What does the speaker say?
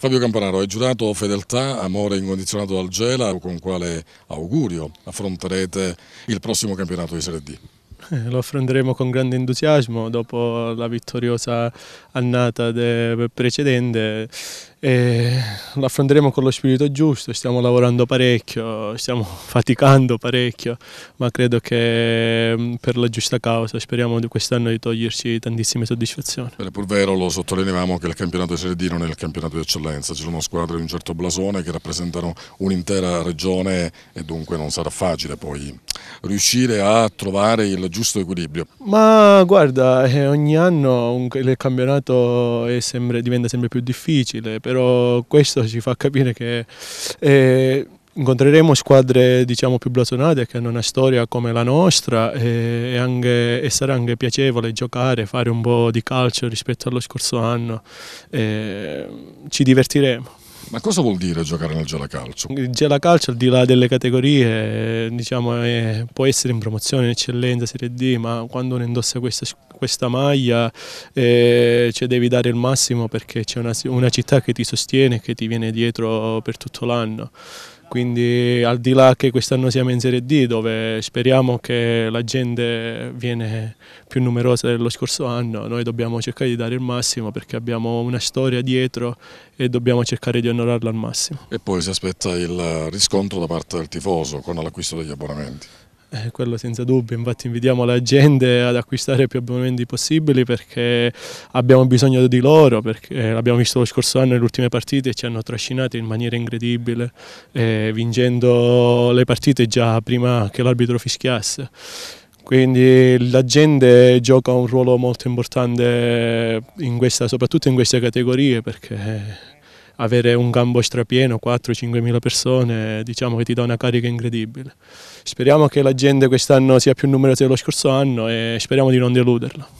Fabio Campanaro, hai giurato fedeltà, amore incondizionato al Gela, con quale augurio affronterete il prossimo campionato di Serie D? Eh, lo affronteremo con grande entusiasmo dopo la vittoriosa annata precedente. E lo affronteremo con lo spirito giusto, stiamo lavorando parecchio, stiamo faticando parecchio, ma credo che mm, per la giusta causa speriamo di quest'anno di toglierci tantissime soddisfazioni. Bene, pur vero lo sottolineavamo che il campionato di Serie D non è il campionato di eccellenza, ci sono squadre di un certo blasone che rappresentano un'intera regione e dunque non sarà facile poi riuscire a trovare il giusto equilibrio? Ma guarda, eh, ogni anno il campionato sempre, diventa sempre più difficile, però questo ci fa capire che... Eh, incontreremo squadre diciamo, più blasonate che hanno una storia come la nostra eh, e, anche, e, sarà anche piacevole giocare, fare un po' di calcio rispetto allo scorso anno. Eh, ci divertiremo. Ma cosa vuol dire giocare nel gelacalcio? Il gelacalcio al di là delle categorie diciamo, è, può essere in promozione, in eccellenza, Serie D, ma quando uno indossa questa, questa maglia eh, cioè devi dare il massimo perché c'è una, una città che ti sostiene e che ti viene dietro per tutto l'anno quindi al di là che quest'anno siamo in Serie D dove speriamo che la gente viene più numerosa dello scorso anno, noi dobbiamo cercare di dare il massimo perché abbiamo una storia dietro e dobbiamo cercare di onorarla al massimo. E poi si aspetta il riscontro da parte del tifoso con l'acquisto degli abbonamenti. Eh, quello senza dubbio, infatti invitiamo la gente ad acquistare più abbonamenti possibili perché abbiamo bisogno di loro, perché eh, l'abbiamo visto lo scorso anno nelle ultime partite ci hanno trascinato in maniera incredibile, eh, vincendo le partite già prima che l'arbitro fischiasse. Quindi la gente gioca un ruolo molto importante in questa, soprattutto in queste categorie perché eh, avere un gambo strapieno, 4-5 mila persone, diciamo che ti dà una carica incredibile. Speriamo che la gente quest'anno sia più numerosa dello scorso anno e speriamo di non deluderla.